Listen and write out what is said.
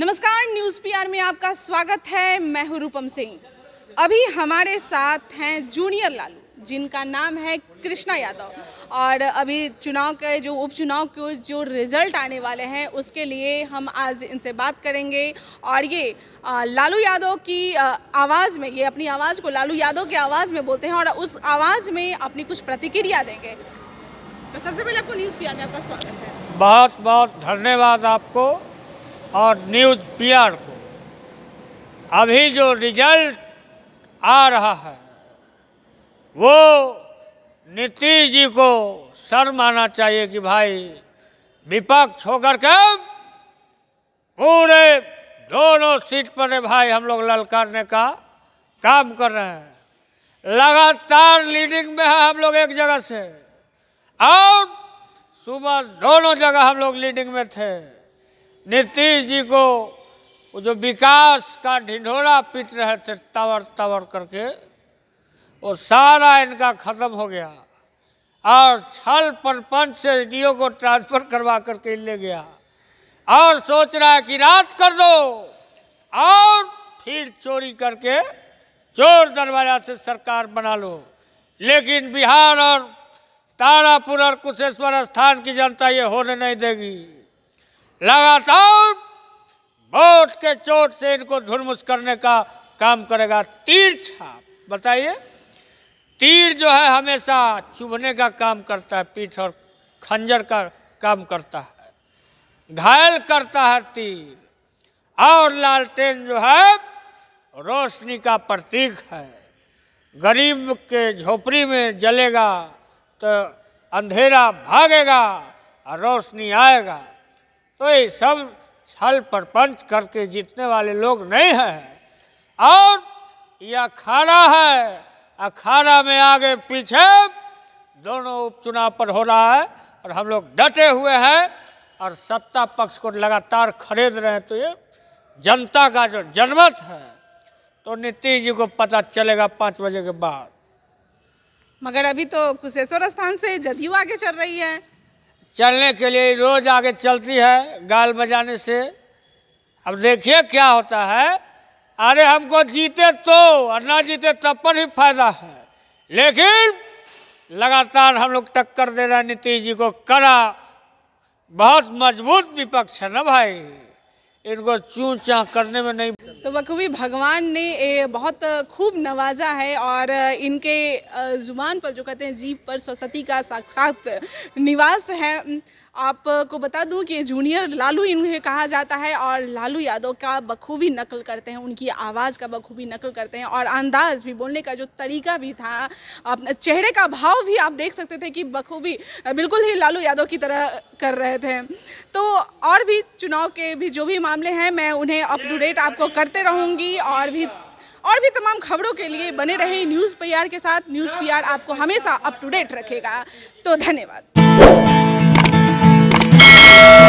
नमस्कार news PR में आपका स्वागत है मैं हूं रूपम सिंह अभी हमारे साथ हैं जूनियर लालू जिनका नाम है कृष्णा यादव और अभी चुनाव के जो उपचुनाव के जो रिजल्ट आने वाले हैं उसके लिए हम आज इनसे बात करेंगे और ये लालू यादव की आवाज़ में ये अपनी आवाज़ को लालू यादव की आवाज़ में बोलते हैं और उस आवाज़ में अपनी कुछ प्रतिक्रिया देंगे तो सबसे पहले आपको न्यूज़ पी में आपका स्वागत है बहुत बहुत धन्यवाद आपको और न्यूज पी को अभी जो रिजल्ट आ रहा है वो नीतीश जी को शर्म आना चाहिए कि भाई विपक्ष होकर के पूरे दोनों सीट पर भाई हम लोग ललकारने का काम कर रहे हैं लगातार लीडिंग में है हम लोग एक जगह से और सुबह दोनों जगह हम लोग लीडिंग में थे नीतीश जी को वो जो विकास का ढिढोरा पीट रहे थे तवर तवर करके वो सारा इनका ख़त्म हो गया और छल परपंच से डीओ को ट्रांसफ़र करवा करके ले गया और सोच रहा है कि रात कर दो और फिर चोरी करके चोर दरवाजा से सरकार बना लो लेकिन बिहार और तारापुर और कुशेश्वर स्थान की जनता ये होने नहीं देगी लगातार वोट के चोट से इनको धुरमुस करने का काम करेगा तीर छाप बताइए तीर जो है हमेशा चुभने का काम करता है पीठ और खंजर का काम करता है घायल करता है तीर और लालटेन जो है रोशनी का प्रतीक है गरीब के झोपड़ी में जलेगा तो अंधेरा भागेगा और रोशनी आएगा तो ये सब छल प्रपंच करके जीतने वाले लोग नहीं हैं और ये अखाड़ा है अखाड़ा में आगे पीछे दोनों उपचुनाव पर हो रहा है और हम लोग डटे हुए हैं और सत्ता पक्ष को लगातार खरीद रहे हैं तो ये जनता का जो जनमत है तो नीतीश जी को पता चलेगा पाँच बजे के बाद मगर अभी तो कुशेश्वर स्थान से जदयू आगे चल रही है चलने के लिए रोज़ आगे चलती है गाल बजाने से अब देखिए क्या होता है अरे हमको जीते तो और ना जीते तब पर ही फायदा है लेकिन लगातार हम लोग टक्कर दे रहे नीतीश जी को करा बहुत मजबूत विपक्ष है ना भाई इनको चू चाँ करने में नहीं तो बखूबी भगवान ने बहुत खूब नवाजा है और इनके ज़ुबान पर जो कहते हैं जीप पर सरस्वती का साक्षात निवास है आपको बता दूं कि जूनियर लालू इन्हें कहा जाता है और लालू यादव का बखूबी नकल करते हैं उनकी आवाज़ का बखूबी नकल करते हैं और अंदाज भी बोलने का जो तरीका भी था अपने चेहरे का भाव भी आप देख सकते थे कि बखूबी बिल्कुल ही लालू यादव की तरह कर रहे थे तो और भी चुनाव के भी जो भी मामले हैं मैं उन्हें अप टू डेट आपको करते रहूँगी और भी और भी तमाम खबरों के लिए बने रहे न्यूज़ पी के साथ न्यूज़ पी आपको हमेशा अप टू डेट रखेगा तो धन्यवाद